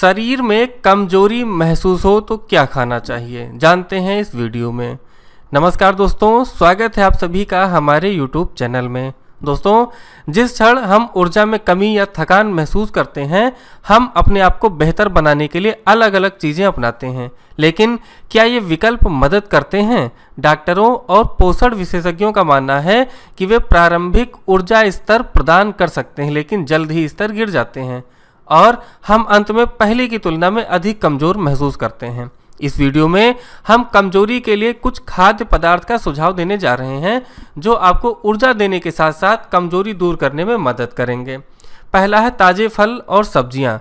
शरीर में कमजोरी महसूस हो तो क्या खाना चाहिए जानते हैं इस वीडियो में नमस्कार दोस्तों स्वागत है आप सभी का हमारे यूट्यूब चैनल में दोस्तों जिस क्षण हम ऊर्जा में कमी या थकान महसूस करते हैं हम अपने आप को बेहतर बनाने के लिए अलग अलग चीज़ें अपनाते हैं लेकिन क्या ये विकल्प मदद करते हैं डॉक्टरों और पोषण विशेषज्ञों का मानना है कि वे प्रारंभिक ऊर्जा स्तर प्रदान कर सकते हैं लेकिन जल्द ही स्तर गिर जाते हैं और हम अंत में पहले की तुलना में अधिक कमज़ोर महसूस करते हैं इस वीडियो में हम कमजोरी के लिए कुछ खाद्य पदार्थ का सुझाव देने जा रहे हैं जो आपको ऊर्जा देने के साथ साथ कमजोरी दूर करने में मदद करेंगे पहला है ताज़े फल और सब्जियां।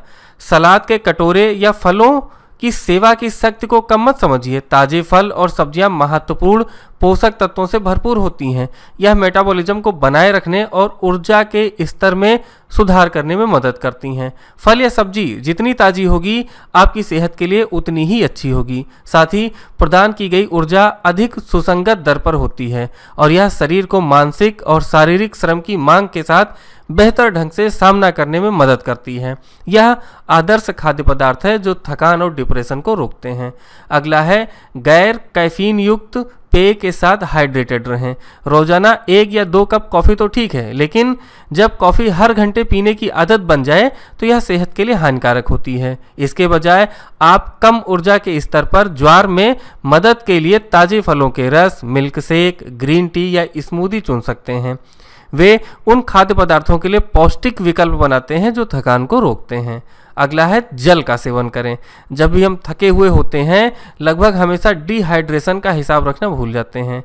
सलाद के कटोरे या फलों की सेवा की शक्ति को कम मत समझिए ताज़े फल और सब्जियां महत्वपूर्ण पोषक तत्वों से भरपूर होती हैं यह मेटाबॉलिज्म को बनाए रखने और ऊर्जा के स्तर में सुधार करने में मदद करती हैं फल या सब्जी जितनी ताज़ी होगी आपकी सेहत के लिए उतनी ही अच्छी होगी साथ ही प्रदान की गई ऊर्जा अधिक सुसंगत दर पर होती है और यह शरीर को मानसिक और शारीरिक श्रम की मांग के साथ बेहतर ढंग से सामना करने में मदद करती है यह आदर्श खाद्य पदार्थ है जो थकान और डिप्रेशन को रोकते हैं अगला है गैर कैफीन युक्त पेय के साथ हाइड्रेटेड रहें रोज़ाना एक या दो कप कॉफ़ी तो ठीक है लेकिन जब कॉफ़ी हर घंटे पीने की आदत बन जाए तो यह सेहत के लिए हानिकारक होती है इसके बजाय आप कम ऊर्जा के स्तर पर ज्वार में मदद के लिए ताजे फलों के रस मिल्क सेक ग्रीन टी या स्मूदी चुन सकते हैं वे उन खाद्य पदार्थों के लिए पौष्टिक विकल्प बनाते हैं जो थकान को रोकते हैं अगला है जल का सेवन करें जब भी हम थके हुए होते हैं लगभग हमेशा डिहाइड्रेशन का हिसाब रखना भूल जाते हैं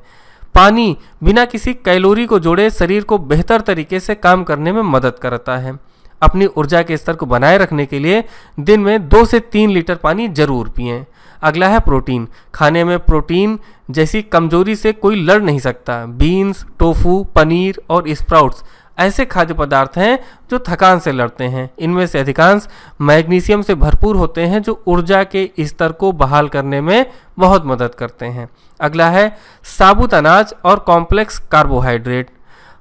पानी बिना किसी कैलोरी को जोड़े शरीर को बेहतर तरीके से काम करने में मदद करता है अपनी ऊर्जा के स्तर को बनाए रखने के लिए दिन में दो से तीन लीटर पानी जरूर पिए अगला है प्रोटीन खाने में प्रोटीन जैसी कमजोरी से कोई लड़ नहीं सकता बीन्स टोफू पनीर और स्प्राउट्स ऐसे खाद्य पदार्थ हैं जो थकान से लड़ते हैं इनमें से अधिकांश मैग्नीशियम से भरपूर होते हैं जो ऊर्जा के स्तर को बहाल करने में बहुत मदद करते हैं अगला है साबुत अनाज और कॉम्प्लेक्स कार्बोहाइड्रेट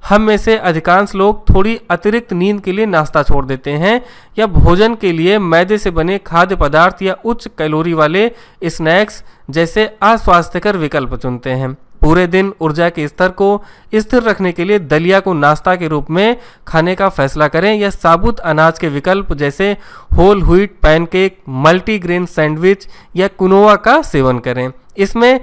हम में से अधिकांश लोग थोड़ी अतिरिक्त नींद के लिए नाश्ता छोड़ देते हैं या भोजन के लिए मैदे से बने खाद्य पदार्थ या उच्च कैलोरी वाले स्नैक्स जैसे अस्वास्थ्यकर विकल्प चुनते हैं पूरे दिन ऊर्जा के स्तर को स्थिर रखने के लिए दलिया को नाश्ता के रूप में खाने का फैसला करें या साबुत अनाज के विकल्प जैसे whole wheat pancake multigrain sandwich या कुनोवा का सेवन करें इसमें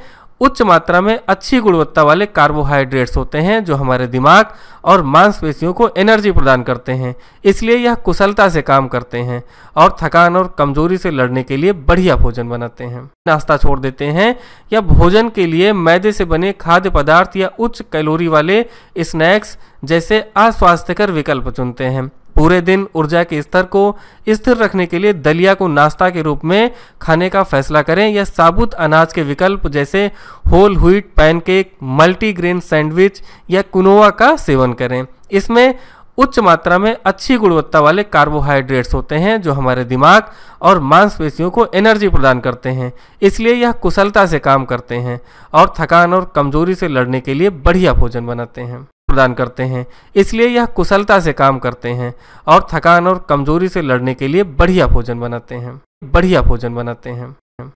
उच्च मात्रा में अच्छी गुणवत्ता वाले कार्बोहाइड्रेट्स होते हैं जो हमारे दिमाग और मांसपेशियों को एनर्जी प्रदान करते हैं इसलिए यह कुशलता से काम करते हैं और थकान और कमजोरी से लड़ने के लिए बढ़िया भोजन बनाते हैं नाश्ता छोड़ देते हैं या भोजन के लिए मैदे से बने खाद्य पदार्थ या उच्च कैलोरी वाले स्नैक्स जैसे अस्वास्थ्यकर विकल्प चुनते हैं पूरे दिन ऊर्जा के स्तर को स्थिर रखने के लिए दलिया को नाश्ता के रूप में खाने का फैसला करें या साबुत अनाज के विकल्प जैसे whole wheat pancake multigrain sandwich या कुनोवा का सेवन करें इसमें उच्च मात्रा में अच्छी गुणवत्ता वाले कार्बोहाइड्रेट्स होते हैं जो हमारे दिमाग और मांसपेशियों को एनर्जी प्रदान करते हैं इसलिए यह कुशलता से काम करते हैं और थकान और कमजोरी से लड़ने के लिए बढ़िया भोजन बनाते हैं प्रदान करते हैं इसलिए यह कुशलता से काम करते हैं और थकान और कमजोरी से लड़ने के लिए बढ़िया भोजन बनाते हैं बढ़िया भोजन बनाते हैं